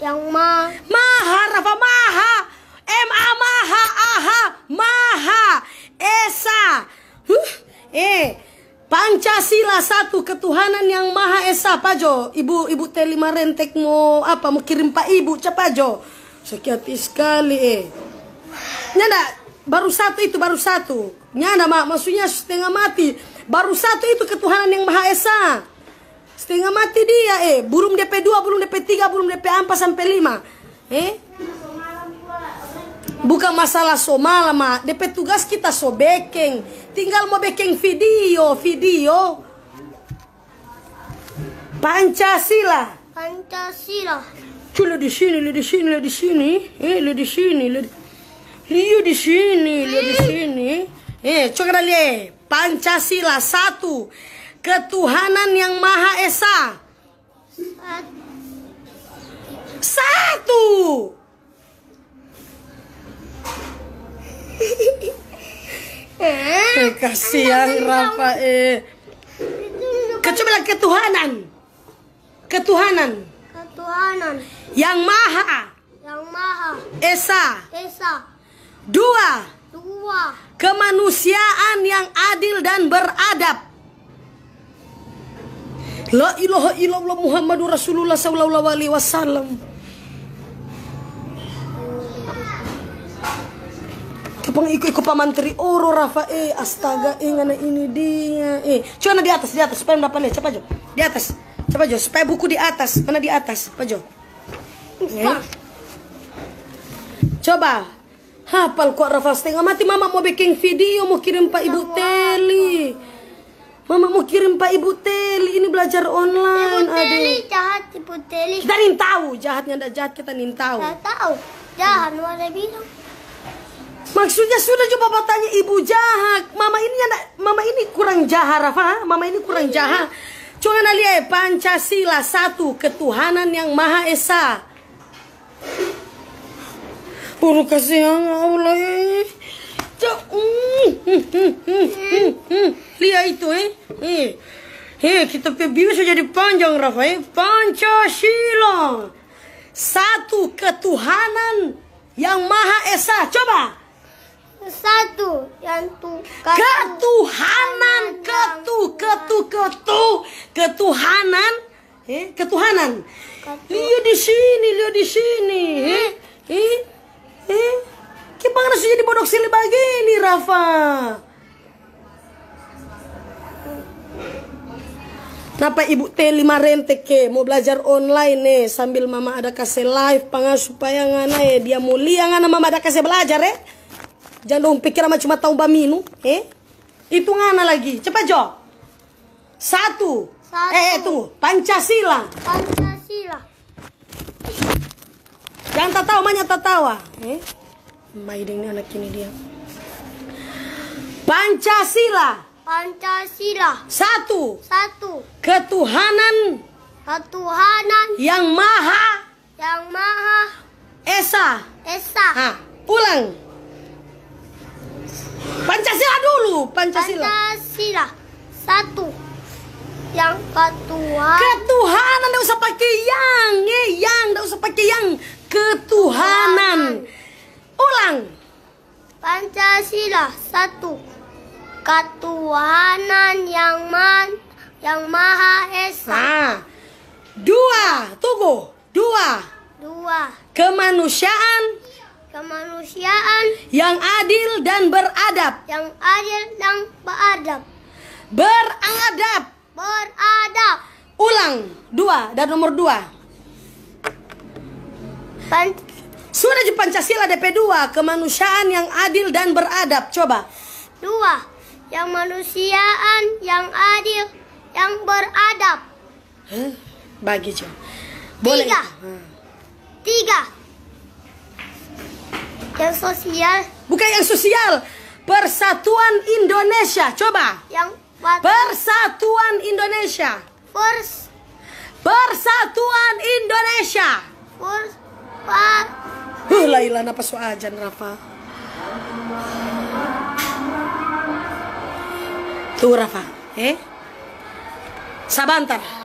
Yang ma. Maha Rafa Maha. M A Maha h Maha Esa. Huh. Eh. Pancasila satu ketuhanan yang maha esa apa jo ibu ibu teli rentek mau apa mau kirim pak ibu jo sekiati sekali eh nyanda baru satu itu baru satu nyanda mak maksudnya setengah mati baru satu itu ketuhanan yang maha esa Setengah mati dia, eh. Burung DP2, burung DP3, burung DP4 sampai 5. Eh? Bukan masalah so malam, DP tugas kita so Tinggal mau beking video, video. Pancasila. Pancasila. Cule di sini, lu di sini, lu di sini. Eh, lu di sini, lu Liu di sini, le di sini. Eh, coba lihat. Eh. Pancasila satu ketuhanan yang Maha Esa? Satu. Eh, kasihan Rafa eh. Kecuali ketuhanan. Ketuhanan. Ketuhanan. Yang Maha. Yang Maha. Esa. Esa. Dua. Dua. Kemanusiaan yang ada La ilaha illallah Muhammadur Rasulullah sallallahu alaihi wasallam. Kepang iku iku pamantri oro Rafa eh astaga eh ngana ini dia eh cuman di atas di atas supaya mendapatnya lihat cepat jo di atas cepat jo supaya buku di atas mana di atas cepat jo eh. coba hafal kok Rafa setengah mati mama mau bikin video mau kirim pak ibu teli Mama mau kirim Pak Ibu Teli ini belajar online. Ibu Teli Teli jahat Ibu Teli. Kita nih nintau jahatnya ada jahat kita nintau. Tidak tahu. Jahat hmm. ada bilang. Maksudnya sudah coba bertanya ibu jahat. Mama ini ada, mama ini kurang jahat Rafa. Mama ini kurang iya. jahat. nali ya eh, Pancasila satu ketuhanan yang maha esa. Puru kasih Allah. Jauh. Eh. Lihat itu eh. Eh. Eh, kita bisa jadi panjang Rafa eh. Pancasila. Satu ketuhanan yang Maha Esa. Coba. Satu yang tu ketuhanan ketu ketu ketu ketuhanan eh ketuhanan. Lihat di sini, lihat di sini. Eh. Rafa. Kenapa Ibu T 5 rente ke? Mau belajar online nih sambil Mama ada kasih live pangan supaya ngana ya dia mau lihat ngana Mama ada kasih belajar ya? Jangan dong pikir sama cuma tahu baminu eh. Itu ngana lagi. Cepat Jo. Satu. Satu. Eh, eh tunggu. Pancasila. Pancasila. Jangan tak tahu, mana tak tawa. Ah. Eh. ini anak ini dia. Pancasila. Pancasila. Satu. Satu. Ketuhanan. Ketuhanan. Yang Maha. Yang Maha. Esa. Esa. Nah, pulang. Pancasila dulu, Pancasila. Pancasila. Satu. Yang ketuhanan. Ketuhanan Tidak usah pakai yang, ye, yang Tidak usah pakai yang. Ketuhanan. Ketuhanan. Ulang. Pancasila satu ketuhanan yang man, yang maha esa. Nah, dua, tunggu, dua. Dua. Kemanusiaan. Kemanusiaan yang adil dan beradab. Yang adil dan beradab. Beradab. Beradab. Ulang dua dan nomor dua. Pan Sudah di Pancasila DP 2 Kemanusiaan yang adil dan beradab Coba Dua yang manusiaan, yang adil, yang beradab. Hah? Bagi coba. Boleh. Tiga. Hmm. Tiga. Yang sosial. Bukan yang sosial. Persatuan Indonesia. Coba. Yang batu. Persatuan Indonesia. Pers. Persatuan Indonesia. Pers. Par. Huh, apa soal aja Rafa. Tú, Rafa, ¿eh? Sabantar.